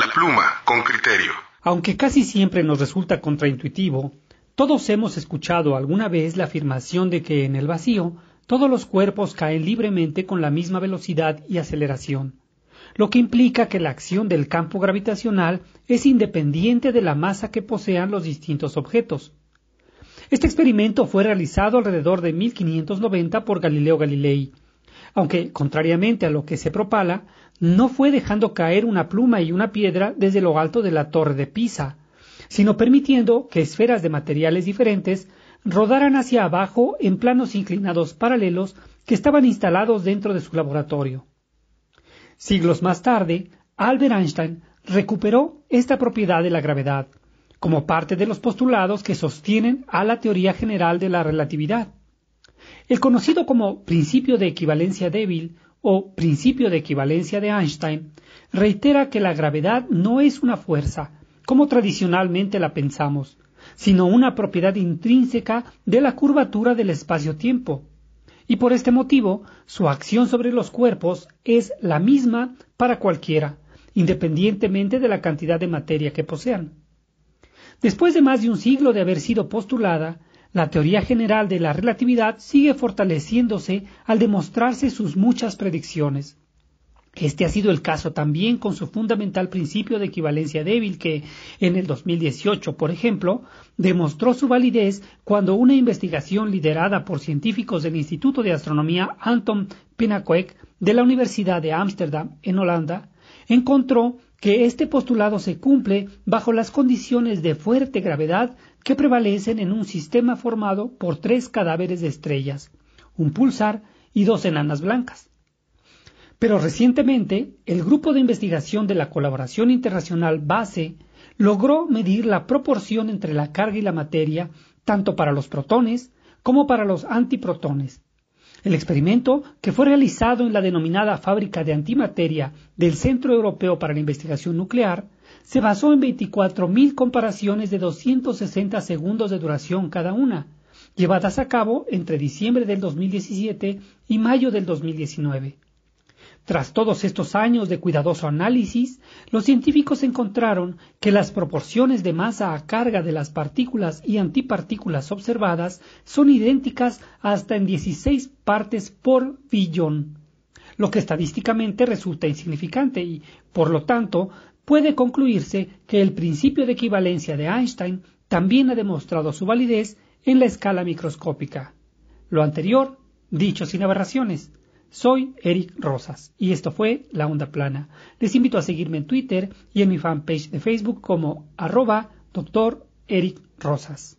La pluma, con criterio. Aunque casi siempre nos resulta contraintuitivo, todos hemos escuchado alguna vez la afirmación de que en el vacío todos los cuerpos caen libremente con la misma velocidad y aceleración, lo que implica que la acción del campo gravitacional es independiente de la masa que posean los distintos objetos. Este experimento fue realizado alrededor de 1590 por Galileo Galilei, aunque, contrariamente a lo que se propala, no fue dejando caer una pluma y una piedra desde lo alto de la torre de Pisa, sino permitiendo que esferas de materiales diferentes rodaran hacia abajo en planos inclinados paralelos que estaban instalados dentro de su laboratorio. Siglos más tarde, Albert Einstein recuperó esta propiedad de la gravedad, como parte de los postulados que sostienen a la teoría general de la relatividad. El conocido como principio de equivalencia débil o principio de equivalencia de Einstein reitera que la gravedad no es una fuerza, como tradicionalmente la pensamos, sino una propiedad intrínseca de la curvatura del espacio-tiempo. Y por este motivo, su acción sobre los cuerpos es la misma para cualquiera, independientemente de la cantidad de materia que posean. Después de más de un siglo de haber sido postulada, la teoría general de la relatividad sigue fortaleciéndose al demostrarse sus muchas predicciones. Este ha sido el caso también con su fundamental principio de equivalencia débil que, en el 2018, por ejemplo, demostró su validez cuando una investigación liderada por científicos del Instituto de Astronomía Anton Pinakwek de la Universidad de Ámsterdam, en Holanda, encontró que este postulado se cumple bajo las condiciones de fuerte gravedad que prevalecen en un sistema formado por tres cadáveres de estrellas, un pulsar y dos enanas blancas. Pero recientemente, el Grupo de Investigación de la Colaboración Internacional BASE logró medir la proporción entre la carga y la materia, tanto para los protones como para los antiprotones, el experimento, que fue realizado en la denominada fábrica de antimateria del Centro Europeo para la Investigación Nuclear, se basó en 24.000 comparaciones de 260 segundos de duración cada una, llevadas a cabo entre diciembre del 2017 y mayo del 2019. Tras todos estos años de cuidadoso análisis, los científicos encontraron que las proporciones de masa a carga de las partículas y antipartículas observadas son idénticas hasta en 16 partes por billón, lo que estadísticamente resulta insignificante y, por lo tanto, puede concluirse que el principio de equivalencia de Einstein también ha demostrado su validez en la escala microscópica. Lo anterior, dicho sin aberraciones, soy Eric Rosas y esto fue La Onda Plana. Les invito a seguirme en Twitter y en mi fanpage de Facebook como arroba doctor Eric Rosas.